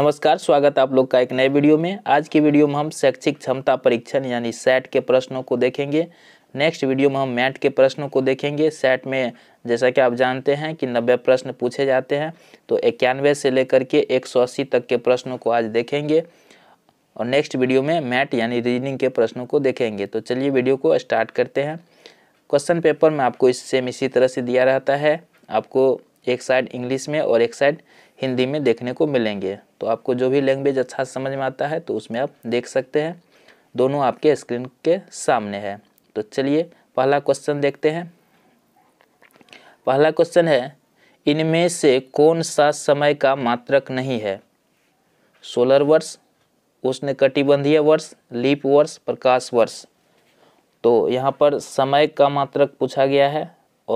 नमस्कार स्वागत आप लोग का एक नए वीडियो में आज की वीडियो में हम शैक्षिक क्षमता परीक्षण यानी सेट के प्रश्नों को देखेंगे नेक्स्ट वीडियो में हम मैट के प्रश्नों को देखेंगे सेट में जैसा कि आप जानते हैं कि नब्बे प्रश्न पूछे जाते हैं तो इक्यानवे से लेकर के एक सौ अस्सी तक के प्रश्नों को आज देखेंगे और नेक्स्ट वीडियो में मैट यानी रीजनिंग के प्रश्नों को देखेंगे तो चलिए वीडियो को स्टार्ट करते हैं क्वेश्चन पेपर में आपको इस सेम इसी तरह से दिया रहता है आपको एक साइड इंग्लिश में और एक साइड हिंदी में देखने को मिलेंगे तो आपको जो भी लैंग्वेज अच्छा समझ में आता है तो उसमें आप देख सकते हैं दोनों आपके स्क्रीन के सामने है तो चलिए पहला क्वेश्चन देखते हैं पहला क्वेश्चन है इनमें से कौन सा समय का मात्रक नहीं है सोलर वर्ष उसने कटिबंधीय वर्ष लीप वर्ष प्रकाश वर्ष तो यहाँ पर समय का मात्रक पूछा गया है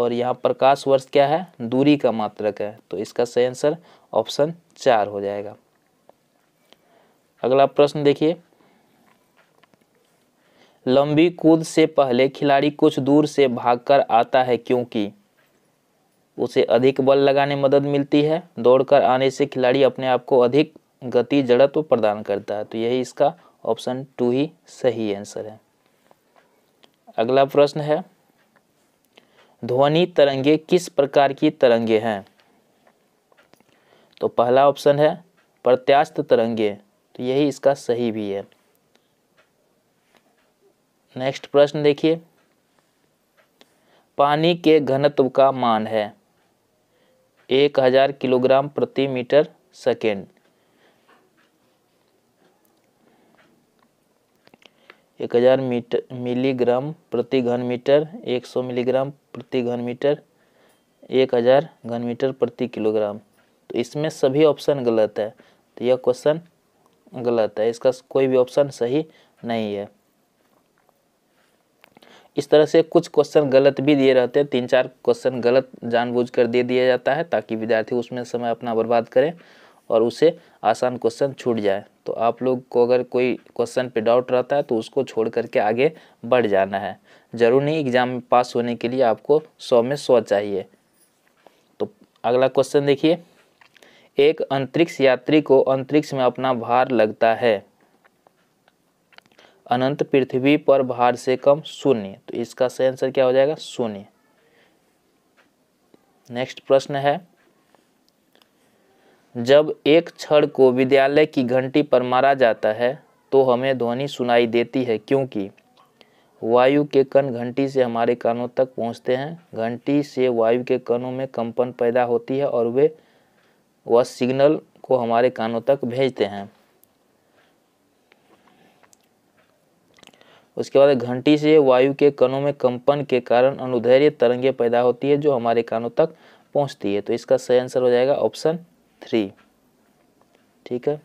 और यहाँ प्रकाश वर्ष क्या है दूरी का मात्रक है तो इसका सही आंसर ऑप्शन चार हो जाएगा अगला प्रश्न देखिए लंबी कूद से पहले खिलाड़ी कुछ दूर से भागकर आता है क्योंकि उसे अधिक बल लगाने मदद मिलती है दौड़कर आने से खिलाड़ी अपने आप को अधिक गति जड़त्व तो प्रदान करता है तो यही इसका ऑप्शन टू ही सही आंसर है अगला प्रश्न है ध्वनि तरंगे किस प्रकार की तरंगे हैं तो पहला ऑप्शन है प्रत्यास्थ तरंगे तो यही इसका सही भी है नेक्स्ट प्रश्न देखिए पानी के घनत्व का मान है एक हजार किलोग्राम प्रति मीटर सेकेंड एक हजार मीटर मिलीग्राम प्रति घन मीटर एक सौ मिलीग्राम प्रति घन मीटर एक हजार घन मीटर प्रति किलोग्राम तो इसमें सभी ऑप्शन गलत है तो यह क्वेश्चन गलत है इसका कोई भी ऑप्शन सही नहीं है इस तरह से कुछ क्वेश्चन गलत भी दिए रहते हैं तीन चार क्वेश्चन गलत जानबूझकर दे दिया जाता है ताकि विद्यार्थी उसमें समय अपना बर्बाद करें और उसे आसान क्वेश्चन छूट जाए तो आप लोग को अगर कोई क्वेश्चन पे डाउट रहता है तो उसको छोड़ करके आगे बढ़ जाना है ज़रूर नहीं एग्ज़ाम में पास होने के लिए आपको सौ में सौ चाहिए तो अगला क्वेश्चन देखिए एक अंतरिक्ष यात्री को अंतरिक्ष में अपना भार लगता है अनंत पृथ्वी पर भार से कम शून्य तो इसका सही आंसर क्या हो जाएगा शून्य नेक्स्ट प्रश्न है जब एक क्षण को विद्यालय की घंटी पर मारा जाता है तो हमें ध्वनि सुनाई देती है क्योंकि वायु के कण घंटी से हमारे कानों तक पहुंचते हैं घंटी से वायु के कणों में कंपन पैदा होती है और वे वह सिग्नल को हमारे कानों तक भेजते हैं उसके बाद घंटी से वायु के कणों में कंपन के कारण अनुधैर्य तरंगे पैदा होती है जो हमारे कानों तक पहुंचती है तो इसका सही आंसर हो जाएगा ऑप्शन थ्री ठीक है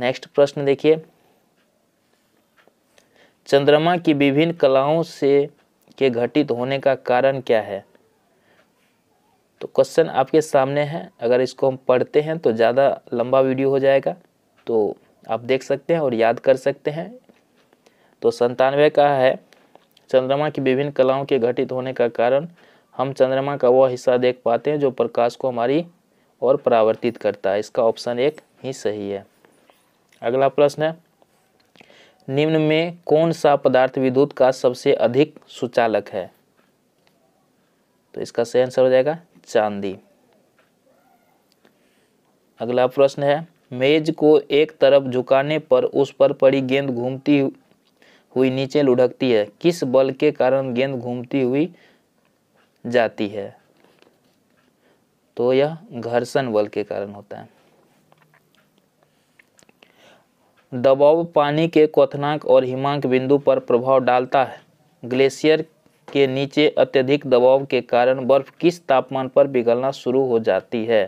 नेक्स्ट प्रश्न देखिए चंद्रमा की विभिन्न कलाओं से के घटित होने का कारण क्या है तो क्वेश्चन आपके सामने है अगर इसको हम पढ़ते हैं तो ज़्यादा लंबा वीडियो हो जाएगा तो आप देख सकते हैं और याद कर सकते हैं तो संतानवे का है चंद्रमा की विभिन्न कलाओं के घटित होने का कारण हम चंद्रमा का वह हिस्सा देख पाते हैं जो प्रकाश को हमारी और परावर्तित करता है इसका ऑप्शन एक ही सही है अगला प्रश्न है निम्न में कौन सा पदार्थ विद्युत का सबसे अधिक सुचालक है तो इसका सही आंसर हो जाएगा चांदी अगला प्रश्न है मेज को एक तरफ झुकाने पर उस पर पड़ी गेंद घूमती हुई नीचे लुढ़कती है किस बल के कारण गेंद घूमती हुई जाती है तो यह घर्षण बल के कारण होता है दबाव पानी के क्वथनांक और हिमांक बिंदु पर प्रभाव डालता है ग्लेशियर के नीचे अत्यधिक दबाव के कारण बर्फ किस तापमान पर पिघलना शुरू हो जाती है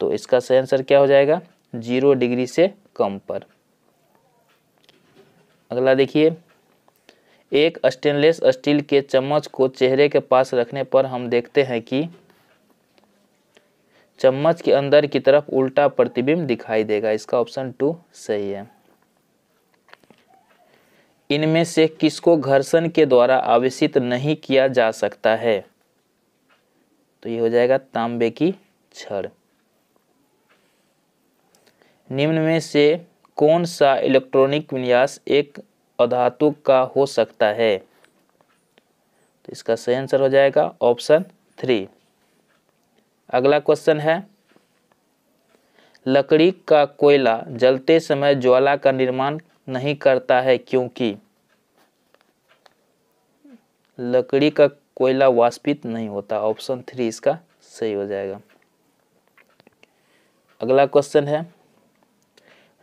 तो इसका सही आंसर क्या हो जाएगा जीरो डिग्री से कम पर अगला देखिए एक स्टेनलेस स्टील के चम्मच को चेहरे के पास रखने पर हम देखते हैं कि चम्मच के अंदर की तरफ उल्टा प्रतिबिंब दिखाई देगा इसका ऑप्शन टू सही है इनमें से किसको घर्षण के द्वारा आवेशित नहीं किया जा सकता है तो ये हो जाएगा तांबे की छड़ निम्न में से कौन सा इलेक्ट्रॉनिक विन्यास एक अधातु का हो सकता है तो इसका सही आंसर हो जाएगा ऑप्शन थ्री अगला क्वेश्चन है लकड़ी का कोयला जलते समय ज्वाला का निर्माण नहीं करता है क्योंकि लकड़ी का कोयला वाष्पित नहीं होता ऑप्शन थ्री इसका सही हो जाएगा अगला क्वेश्चन है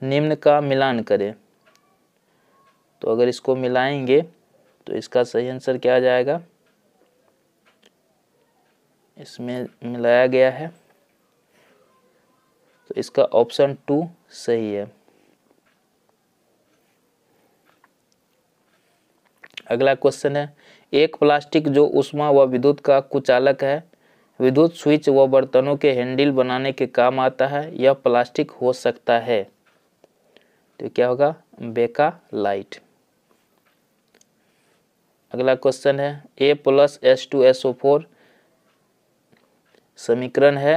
निम्न का मिलान करें तो अगर इसको मिलाएंगे तो इसका सही आंसर क्या आ जाएगा इसमें मिलाया गया है तो इसका ऑप्शन टू सही है अगला क्वेश्चन है एक प्लास्टिक जो उष्मा व विद्युत का कुचालक है विद्युत स्विच व बर्तनों के हैंडल बनाने के काम आता है यह प्लास्टिक हो सकता है तो क्या होगा बेका लाइट अगला क्वेश्चन है A plus S two S O four समीकरण है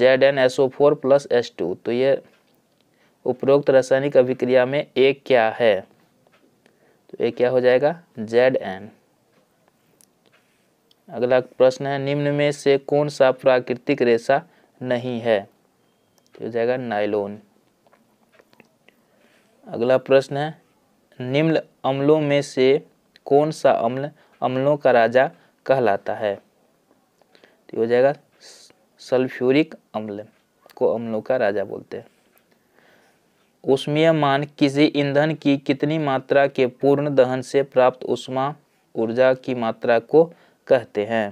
Z N S O four plus S two तो ये उपरोक्त रासायनिक अभिक्रिया में ए क्या है तो ये क्या हो जाएगा जेड एन अगला प्रश्न है निम्न में से कौन सा प्राकृतिक रेशा नहीं है तो जाएगा नाइलोन अगला प्रश्न है निम्न अम्लों में से कौन सा अम्ल अम्लों का राजा कहलाता है तो हो जाएगा सल्फ्यूरिक अम्ल को अम्लों का राजा बोलते हैं उष्मीय मान किसी ईंधन की कितनी मात्रा के पूर्ण दहन से प्राप्त उष्मा ऊर्जा की मात्रा को कहते हैं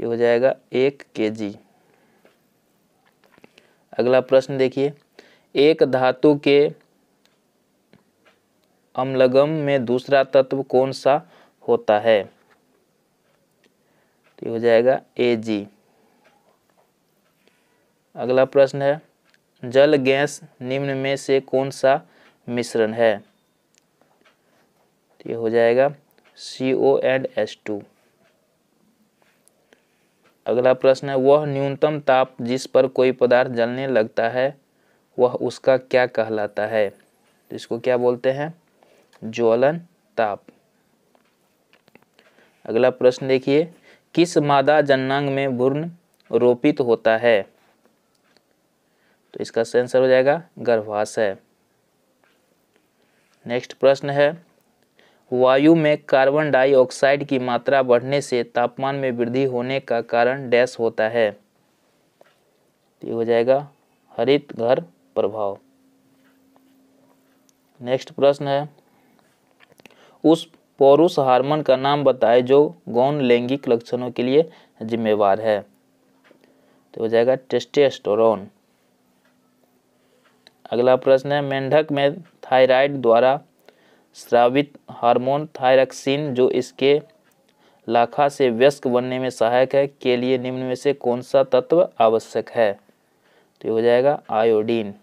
ये हो जाएगा एक के जी अगला प्रश्न देखिए एक धातु के अम्लगम में दूसरा तत्व कौन सा होता है हो जाएगा ए जी अगला प्रश्न है जल गैस निम्न में से कौन सा मिश्रण है तो ये हो जाएगा C O and S two अगला प्रश्न है वह न्यूनतम ताप जिस पर कोई पदार्थ जलने लगता है वह उसका क्या कहलाता है तो इसको क्या बोलते हैं ज्वलन ताप अगला प्रश्न देखिए किस मादा जन्नांग में भ्रूण रोपित होता है तो इसका सेंसर हो जाएगा गर्भाशय नेक्स्ट प्रश्न है वायु में कार्बन डाइऑक्साइड की मात्रा बढ़ने से तापमान में वृद्धि होने का कारण डैश होता है तो ये हो जाएगा हरित घर प्रभाव नेक्स्ट प्रश्न है उस पौरुष हार्मोन का नाम बताएं जो गौन लैंगिक लक्षणों के लिए जिम्मेवार है तो हो जाएगा टेस्टेस्टोरॉन अगला प्रश्न है मेंढक में थायराइड द्वारा स्रावित हार्मोन थायरक्सिन जो इसके लाखा से व्यस्क बनने में सहायक है के लिए निम्न में से कौन सा तत्व आवश्यक है तो हो जाएगा आयोडीन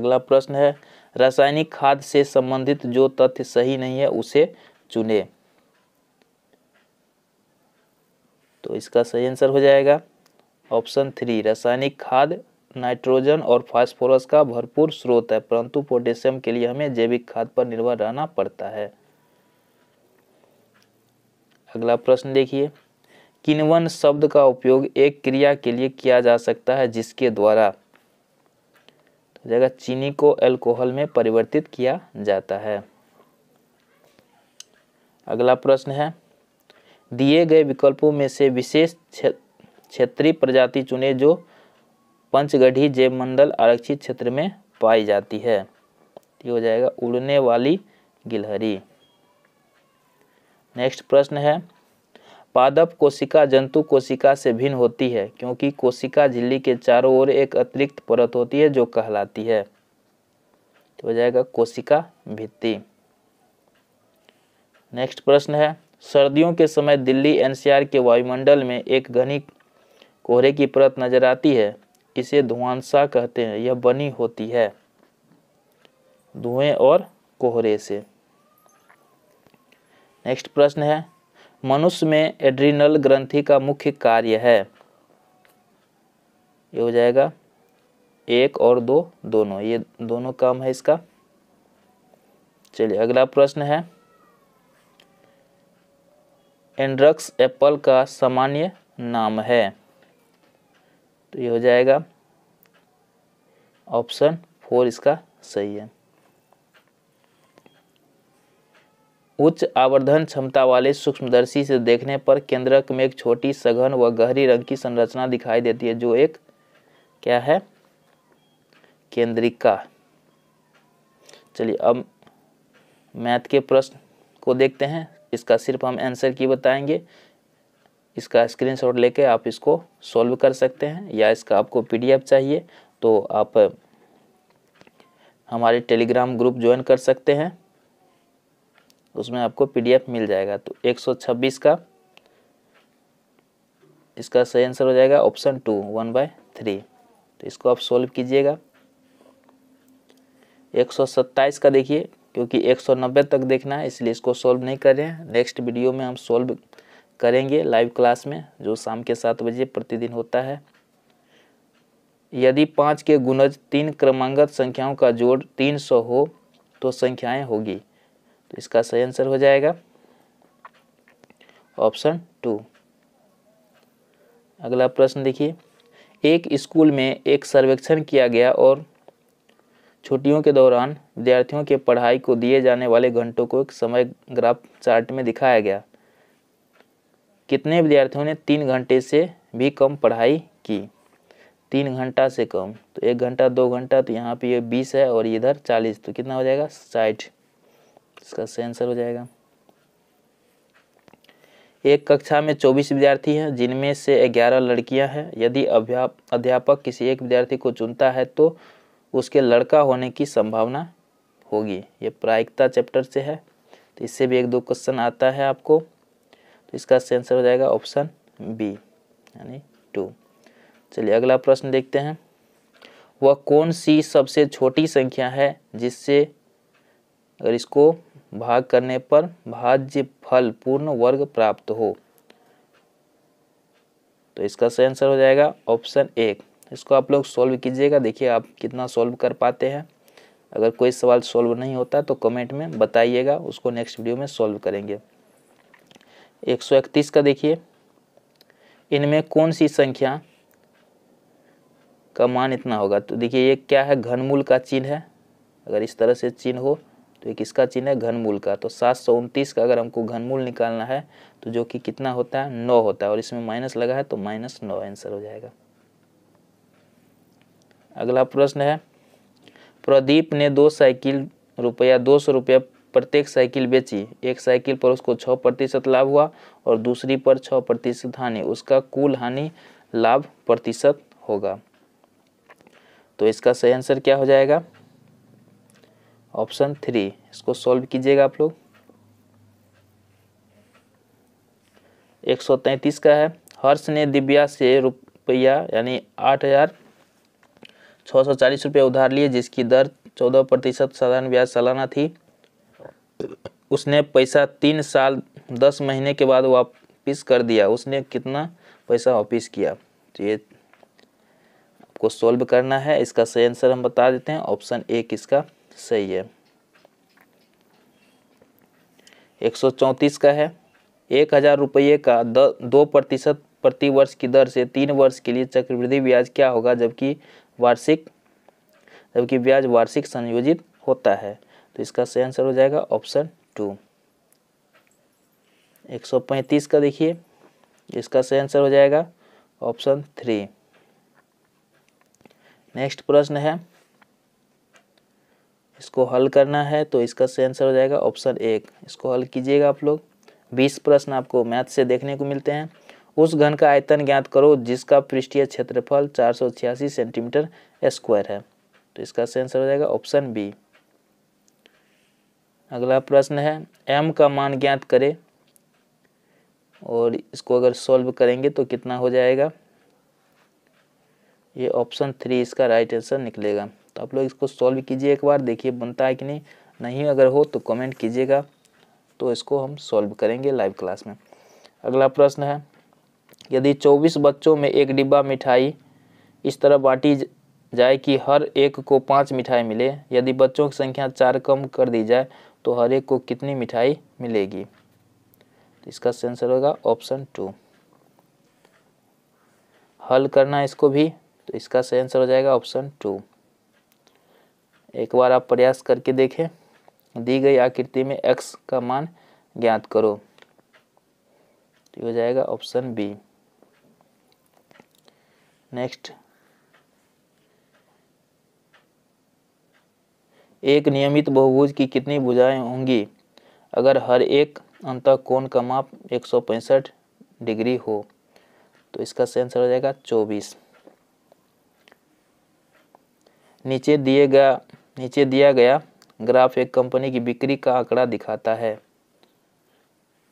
अगला प्रश्न है रासायनिक खाद से संबंधित जो तथ्य सही नहीं है उसे चुने तो इसका सही आंसर हो जाएगा ऑप्शन थ्री रासायनिक खाद नाइट्रोजन और फास्फोरस का भरपूर स्रोत है परंतु पोटेशियम के लिए हमें जैविक खाद पर निर्भर रहना पड़ता है अगला प्रश्न देखिए किनवन शब्द का उपयोग एक क्रिया के लिए किया जा सकता है जिसके द्वारा तो जगह चीनी को अल्कोहल में परिवर्तित किया जाता है अगला प्रश्न है दिए गए विकल्पों में से विशेष क्षेत्रीय प्रजाति चुने जो पंचगढ़ी जैव मंडल आरक्षित क्षेत्र में पाई जाती है ये हो जाएगा उड़ने वाली गिलहरी नेक्स्ट प्रश्न है पादप कोशिका जंतु कोशिका से भिन्न होती है क्योंकि कोशिका झिल्ली के चारों ओर एक अतिरिक्त परत होती है जो कहलाती है तो हो जाएगा कोशिका भित्ति नेक्स्ट प्रश्न है सर्दियों के समय दिल्ली एनसीआर के वायुमंडल में एक घनी कोहरे की परत नजर आती है इसे धुआंसा कहते हैं यह बनी होती है धुएं और कोहरे से नेक्स्ट प्रश्न है मनुष्य में एड्रीनल ग्रंथि का मुख्य कार्य है ये हो जाएगा एक और दो दोनों ये दोनों काम है इसका चलिए अगला प्रश्न है एंड्रक्स एप्पल का सामान्य नाम है तो ये हो जाएगा ऑप्शन फोर इसका सही है उच्च आवर्धन क्षमता वाले सूक्ष्मदर्शी से देखने पर केंद्रक में एक छोटी सघन व गहरी रंग की संरचना दिखाई देती है जो एक क्या है केंद्रिका चलिए अब मैथ के प्रश्न को देखते हैं इसका सिर्फ हम आंसर की बताएंगे इसका स्क्रीनशॉट लेके आप इसको सॉल्व कर सकते हैं या इसका आपको पीडीएफ चाहिए तो आप हमारे टेलीग्राम ग्रुप ज्वाइन कर सकते हैं उसमें आपको पीडीएफ मिल जाएगा तो 126 का इसका सही आंसर हो जाएगा option two one by three तो इसको आप सॉल्व कीजिएगा 127 का देखिए क्योंकि 190 तक देखना है इसलिए इसको सॉल्व नहीं कर रहे हैं नेक्स्ट वीडियो में हम सॉल्व करेंगे लाइव क्लास में जो शाम के सात बजे प्रतिदिन होता है यदि पाँच के गुणज तीन क्रमांगत संख्याओं का जोड़ तीन सौ हो तो संख्याएं होगी तो इसका सही आंसर हो जाएगा ऑप्शन टू अगला प्रश्न देखिए एक स्कूल में एक सर्वेक्षण किया गया और छुट्टियों के दौरान विद्यार्थियों के पढ़ाई को दिए जाने वाले घंटों को एक समय ग्राफ चार्ट में दिखाया गया कितने विद्यार्थियों ने तीन घंटे से भी कम पढ़ाई की तीन घंटा से कम तो एक घंटा दो घंटा तो यहाँ पे ये बीस है और इधर चालीस तो कितना हो जाएगा साठ इसका सही आंसर हो जाएगा एक कक्षा में चौबीस विद्यार्थी हैं जिनमें से ग्यारह लड़कियां हैं यदि अध्यापक किसी एक विद्यार्थी को चुनता है तो उसके लड़का होने की संभावना होगी ये प्रायिकता चैप्टर से है तो इससे भी एक दो क्वेश्चन आता है आपको तो इसका सेंसर हो जाएगा ऑप्शन बी यानी टू चलिए अगला प्रश्न देखते हैं वह कौन सी सबसे छोटी संख्या है जिससे अगर इसको भाग करने पर भाज्य फल पूर्ण वर्ग प्राप्त हो तो इसका सही आंसर हो जाएगा ऑप्शन एक इसको आप लोग सॉल्व कीजिएगा देखिए आप कितना सॉल्व कर पाते हैं अगर कोई सवाल सॉल्व नहीं होता तो कमेंट में बताइएगा उसको नेक्स्ट वीडियो में सॉल्व करेंगे एक सौ इकतीस का देखिए इनमें कौन सी संख्या का मान इतना होगा तो देखिए ये क्या है घनमूल का चिन्ह है अगर इस तरह से चिन्ह हो तो ये किसका चिन्ह है घनमूल का तो सात सौ उनतीस का अगर हमको घनमूल निकालना है तो जो कि कितना होता है नौ होता है और इसमें माइनस लगा है तो माइनस नौ आंसर हो जाएगा अगला प्रश्न है प्रदीप ने दो साइकिल रुपया दो सौ रुपया प्रत्येक साइकिल बेची एक साइकिल पर उसको छः प्रतिशत लाभ हुआ और दूसरी पर छः प्रतिशत हानि उसका कुल हानि लाभ प्रतिशत होगा तो इसका सही आंसर क्या हो जाएगा ऑप्शन थ्री इसको सॉल्व कीजिएगा आप लोग एक सौ तैंतीस का है हर्ष ने दिव्या से रुपया यानी आठ हज़ार छः सौ चालीस रुपये उधार लिए जिसकी दर चौदह प्रतिशत साधारण ब्याज सालाना थी उसने पैसा तीन साल दस महीने के बाद वापिस कर दिया उसने कितना पैसा वापिस किया तो ये आपको सॉल्व करना है इसका सही आंसर हम बता देते हैं ऑप्शन ए किसका सही है एक सौ चौंतीस का है एक हज़ार रुपये का द, दो प्रतिशत प्रति वर्ष की दर से तीन वर्ष के लिए चक्रवृद्धि ब्याज क्या होगा जबकि वार्षिक जबकि ब्याज वार्षिक संयोजित होता है तो इसका सही आंसर हो जाएगा ऑप्शन टू 135 का देखिए इसका सही आंसर हो जाएगा ऑप्शन थ्री नेक्स्ट प्रश्न है इसको हल करना है तो इसका सही आंसर हो जाएगा ऑप्शन एक इसको हल कीजिएगा आप लोग बीस प्रश्न आपको मैथ से देखने को मिलते हैं उस घन का आयतन ज्ञात करो जिसका पृष्ठीय क्षेत्रफल चार सेंटीमीटर स्क्वायर है तो इसका सही आंसर हो जाएगा ऑप्शन बी अगला प्रश्न है एम का मान ज्ञात करें और इसको अगर सॉल्व करेंगे तो कितना हो जाएगा ये ऑप्शन थ्री इसका राइट आंसर निकलेगा तो आप लोग इसको सॉल्व कीजिए एक बार देखिए बनता है कि नहीं नहीं अगर हो तो कमेंट कीजिएगा तो इसको हम सॉल्व करेंगे लाइव क्लास में अगला प्रश्न है यदि 24 बच्चों में एक डिब्बा मिठाई इस तरह बांटी जाए कि हर एक को पाँच मिठाई मिले यदि बच्चों की संख्या चार कम कर दी जाए तो हर एक को कितनी मिठाई मिलेगी तो इसका आंसर होगा ऑप्शन टू हल करना इसको भी तो इसका सही आंसर हो जाएगा ऑप्शन टू एक बार आप प्रयास करके देखें दी गई आकृति में एक्स का मान ज्ञात करो तो हो जाएगा ऑप्शन बी नेक्स्ट एक नियमित बहुभुज की कितनी भुजाएं होंगी अगर हर एक अंत कोण का माप एक डिग्री हो तो इसका सही आंसर हो जाएगा चौबीस नीचे दिए गया नीचे दिया गया ग्राफ एक कंपनी की बिक्री का आंकड़ा दिखाता है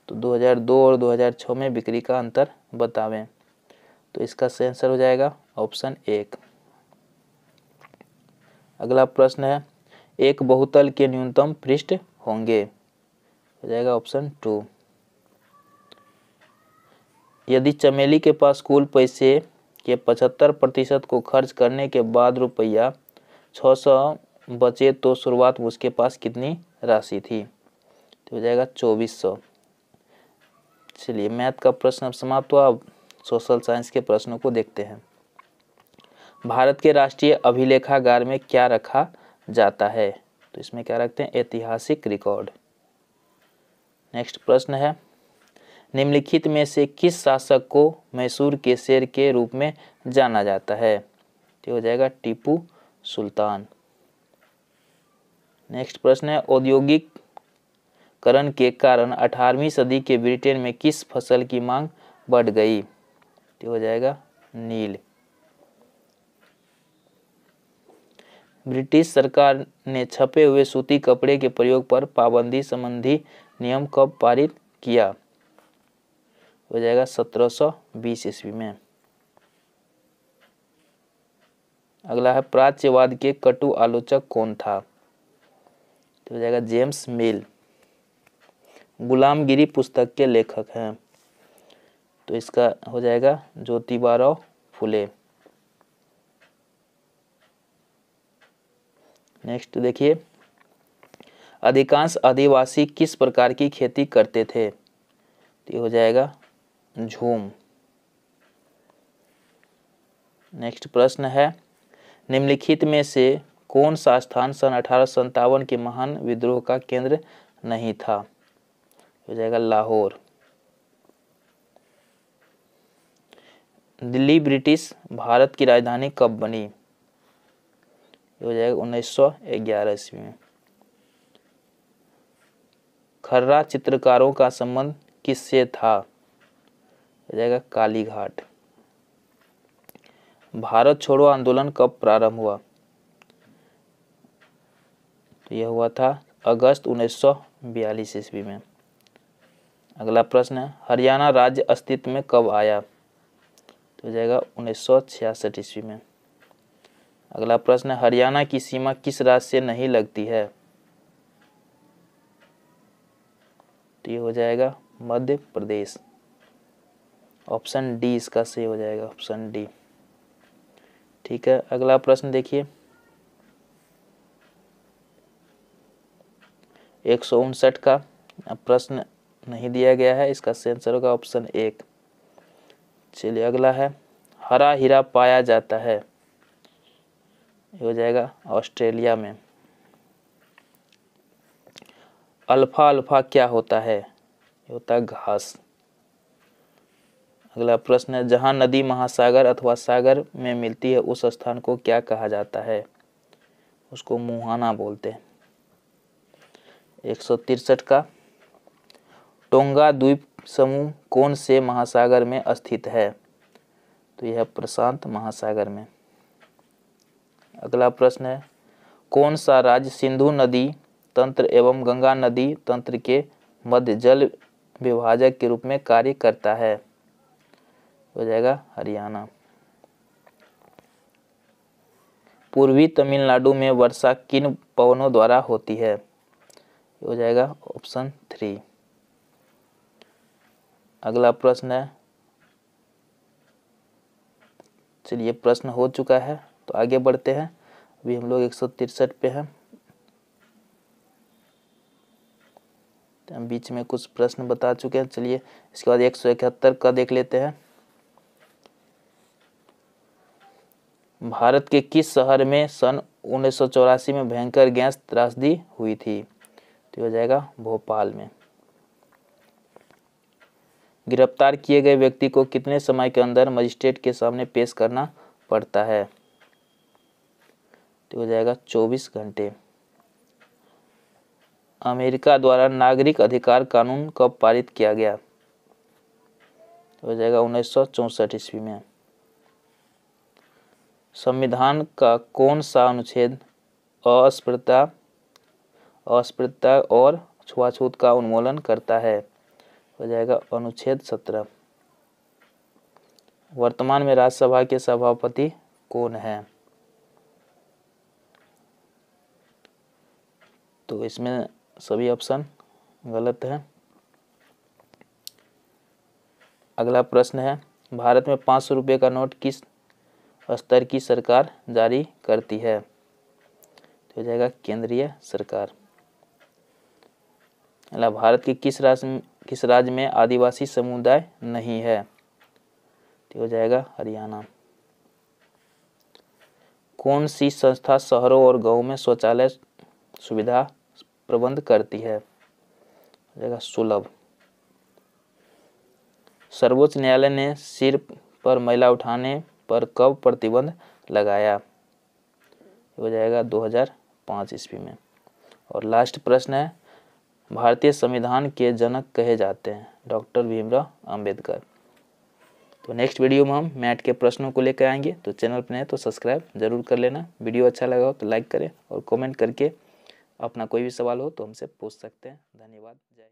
तो 2002 और 2006 में बिक्री का अंतर बतावें तो इसका सही आंसर हो जाएगा ऑप्शन एक अगला प्रश्न है एक बहुतल के न्यूनतम पृष्ठ होंगे हो जाएगा ऑप्शन टू यदि चमेली के पास कुल पैसे के पचहत्तर प्रतिशत को खर्च करने के बाद रुपया छ सौ बचे तो शुरुआत में उसके पास कितनी राशि थी तो हो जाएगा चौबीस सौ चलिए मैथ का प्रश्न अब समाप्त हुआ अब सोशल साइंस के प्रश्नों को देखते हैं भारत के राष्ट्रीय अभिलेखागार में क्या रखा जाता है तो इसमें क्या रखते हैं ऐतिहासिक रिकॉर्ड नेक्स्ट प्रश्न है निम्नलिखित में से किस शासक को मैसूर के शेर के रूप में जाना जाता है तो हो जाएगा टीपू सुल्तान नेक्स्ट प्रश्न है औद्योगिक करण के कारण 18वीं सदी के ब्रिटेन में किस फसल की मांग बढ़ गई तो हो जाएगा नील ब्रिटिश सरकार ने छपे हुए सूती कपड़े के प्रयोग पर पाबंदी संबंधी नियम कब पारित किया हो जाएगा 1720 ईस्वी में अगला है प्राच्यवाद के कटु आलोचक कौन था तो हो जाएगा जेम्स मिल गुलामगिरी पुस्तक के लेखक हैं तो इसका हो जाएगा ज्योतिबाराव फुले नेक्स्ट देखिए अधिकांश आदिवासी किस प्रकार की खेती करते थे तो हो जाएगा झूम नेक्स्ट प्रश्न है निम्नलिखित में से कौन सा स्थान सन अठारह के महान विद्रोह का केंद्र नहीं था हो जाएगा लाहौर दिल्ली ब्रिटिश भारत की राजधानी कब बनी ये हो जाएगा उन्नीस सौ ग्यारह ईस्वी में खर्रा चित्रकारों का संबंध किससे था हो जाएगा कालीघाट भारत छोड़ो आंदोलन कब प्रारंभ हुआ तो यह हुआ था अगस्त उन्नीस सौ बयालीस ईस्वी में अगला प्रश्न है हरियाणा राज्य अस्तित्व में कब आया तो जाएगा उन्नीस सौ छियासठ ईस्वी में अगला प्रश्न हरियाणा की सीमा किस राज्य से नहीं लगती है तो ये हो जाएगा मध्य प्रदेश ऑप्शन डी इसका सही हो जाएगा ऑप्शन डी ठीक है अगला प्रश्न देखिए एक सौ उनसठ का प्रश्न नहीं दिया गया है इसका आंसर होगा ऑप्शन एक चलिए अगला है हरा हीरा पाया जाता है हो जाएगा ऑस्ट्रेलिया में अल्फा अल्फा क्या होता है ये होता है घास अगला प्रश्न है जहाँ नदी महासागर अथवा सागर में मिलती है उस स्थान को क्या कहा जाता है उसको मुहाना बोलते हैं एक सौ तिरसठ का टोंगा द्वीप समूह कौन से महासागर में स्थित है तो यह प्रशांत महासागर में अगला प्रश्न है कौन सा राज्य सिंधु नदी तंत्र एवं गंगा नदी तंत्र के मध्य जल विभाजक के रूप में कार्य करता है हो जाएगा हरियाणा पूर्वी तमिलनाडु में वर्षा किन पवनों द्वारा होती है हो जाएगा ऑप्शन थ्री अगला प्रश्न है चलिए प्रश्न हो चुका है तो आगे बढ़ते हैं अभी हम लोग एक सौ तिरसठ पे हैं तो हम बीच में कुछ प्रश्न बता चुके हैं चलिए इसके बाद एक सौ इकहत्तर का देख लेते हैं भारत के किस शहर में सन उन्नीस में भयंकर गैस त्रासदी हुई थी तो हो जाएगा भोपाल में गिरफ्तार किए गए व्यक्ति को कितने समय के अंदर मजिस्ट्रेट के सामने पेश करना पड़ता है तो हो जाएगा चौबीस घंटे अमेरिका द्वारा नागरिक अधिकार कानून कब पारित किया गया हो जाएगा उन्नीस सौ चौसठ ईस्वी में संविधान का कौन सा अनुच्छेद अस्पृता अस्पृता और छुआछूत का उन्मूलन करता है हो जाएगा अनुच्छेद सत्रह वर्तमान में राज्यसभा के सभापति कौन है तो इसमें सभी ऑप्शन गलत है अगला प्रश्न है भारत में पाँच सौ रुपये का नोट किस स्तर की सरकार जारी करती है तो हो जाएगा केंद्रीय सरकार अगला भारत के किस राज्य किस राज्य में आदिवासी समुदाय नहीं है तो हो जाएगा हरियाणा कौन सी संस्था शहरों और गांव में शौचालय सुविधा प्रबंध करती है जाएगा सुलभ सर्वोच्च न्यायालय ने सिर पर महिला उठाने पर कब प्रतिबंध लगाया हो जाएगा 2005 ईस्वी में और लास्ट प्रश्न है भारतीय संविधान के जनक कहे जाते हैं डॉक्टर भीमराव अंबेडकर तो नेक्स्ट वीडियो में हम मैट के प्रश्नों को लेकर आएंगे तो चैनल पर नए तो सब्सक्राइब जरूर कर लेना वीडियो अच्छा लगा हो तो लाइक करें और कमेंट करके अपना कोई भी सवाल हो तो हमसे पूछ सकते हैं धन्यवाद जय